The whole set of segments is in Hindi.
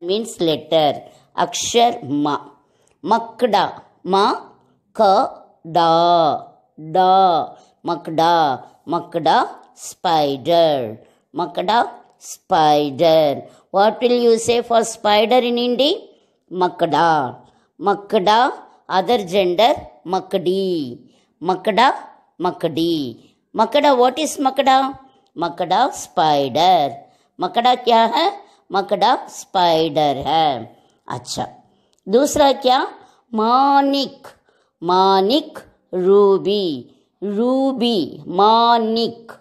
means letter. Akshar ma. Makda. Ma. Ka. Da. Da. Makda. Makda. Spider. Makda. Spider. What will you say for spider in Hindi? Makda. Makda. Other gender. Makdi. Makda. Makdi. Makda. What is Makda? Makda. Spider. मकड़ा क्या है मकडा स्पाइडर है अच्छा दूसरा क्या मानिक मानिक रूबी रूबी मानिक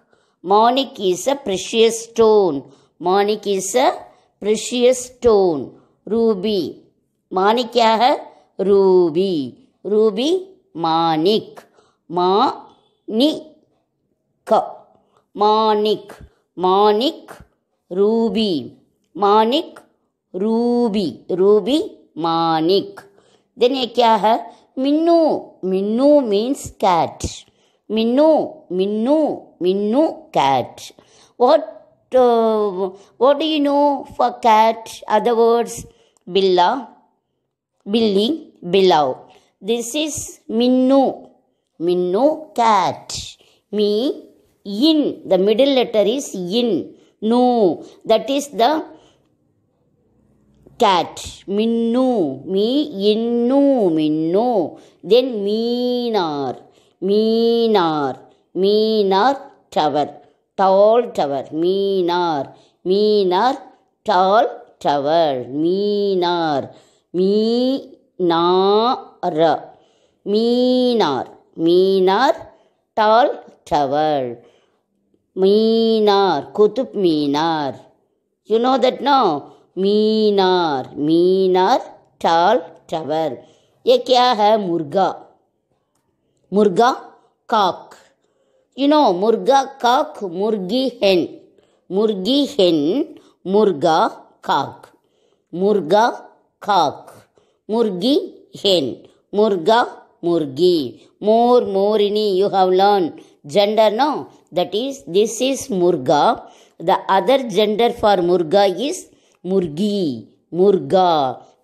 मानिक इज अ प्रिशियस स्टोन मानिक is a precious stone ruby मानिक क्या है रूबी रूबी मानिक मानिक मानिक मानिक रूबी मानिक रूबी रूबी मानिक देन ये क्या है मिन्नू मिन्नू मीन्स कैट मिन्नू मिन्नू मिन्नू cat what what you know for cat other words बिल्ला बिल्ली बिलाव दिस इज मिन्नू मिन्नू cat me in the middle letter is in no that is the cat மின்னு மீ இன்னு மின்னு தென் மீனார் மீனார் மீனார் டவர் டால் டவர் மீனார் மீனார் டால் டவர் மீனார் மீனார மீனார் மீனார் டால் டவர் மீனார் Qutub Minar you know that no मीनार मीनार टॉल टवर ये क्या है मुर्गा मुर्गा काक यू नो मुर्गा काक मुर्गी हेन मुर्गी हेन मुर्गा काक मुर्गा काक मुर्गी हेन मुर्गा मुर्गी मोर मोरिनी you have learn gender no that is this is मुर्गा द अदर जेंडर फॉर मुर्गा इज़ मुर्गी मुर्गा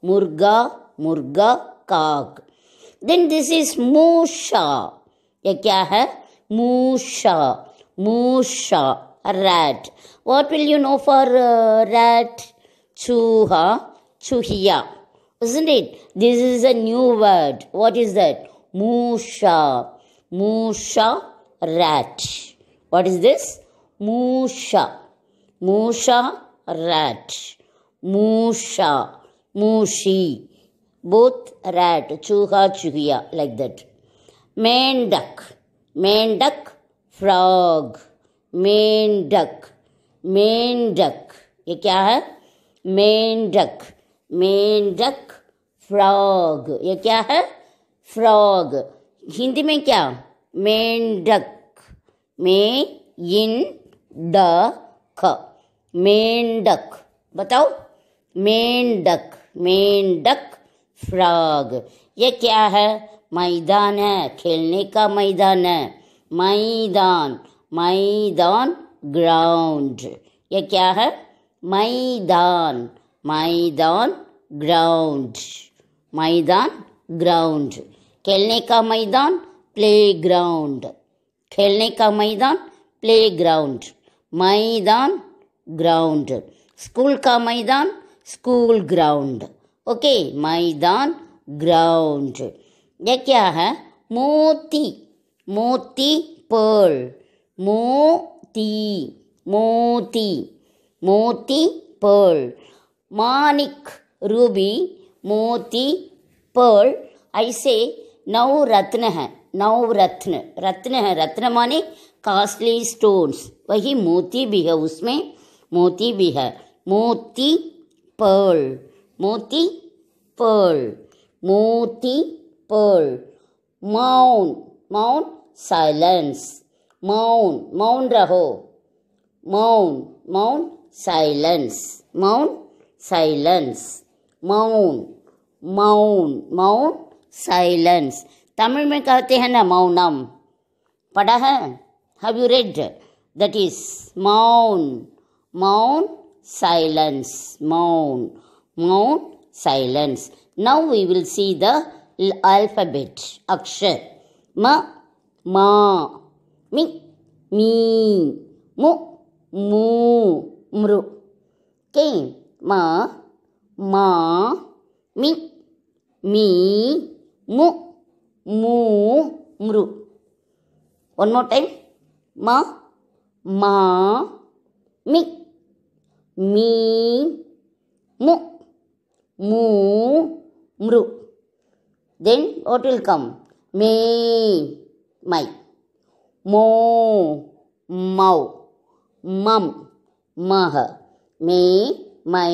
मुर्गा मुर्गा काक देन दिस इज मूशा ये क्या है मूशा मूशा rat what will you know for rat चूहा चूहिया isn't it? This is a new word. What is that? Musha. Musha rat. What is this? Musha. Musha rat. Musha, Mushi. Both rat, Chuha, Chuhiya, like that. Main duck, main duck, frog. Main duck, main duck. ये क्या है मेंढक मेंढक फ्रॉग ये क्या है फ्रॉग हिंदी में क्या मेंढक में इन द ख मेंढक बताओ मेंढक मेंढक फ्रॉग ये क्या है मैदान है खेलने का मैदान है मैदान मैदान ग्राउंड ये क्या है मैदान मैदान ग्राउंड मैदान ग्राउंड खेलने का मैदान प्ले ग्राउंड खेलने का मैदान प्ले ग्राउंड मैदान ग्राउंड स्कूल का मैदान स्कूल ग्राउंड ओके मैदान ग्राउंड यह क्या है मोती मोती पर्ल मोती मोती मोती पर्ल मानिक रूबी मोती पर्ल ऐसे नौ रत्न है नौ रत्न रत्न है रत्न माने कास्टली स्टोन्स वही मोती भी है उसमें मोती भी है मोती pearl मोती pearl मोती pearl मौन मौन साइलेंस मौन मौन रहो मौन मौन साइलेंस मौन साइलेंस मौन मौन मौन साइलेंस तमिल में कहते हैं ना मौनम पढ़ा है have you read that is मौन मौन silence. Moan. Moan, silence. Now we will see the alphabet. Akshar. Ma, ma. Mi, mi. Mu, mu. Mru. Came. Ma, ma. Mi, mi. Mu, mu. Mru. One more time. Ma, ma. Mi. Me, mu mu mru then what will come me my mo mau mum mah me my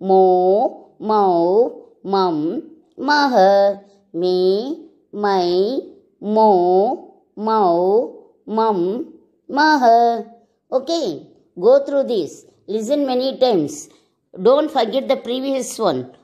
mo mau mum mah me my mo mau mum mah okay go through this Listen many times. Don't forget the previous one.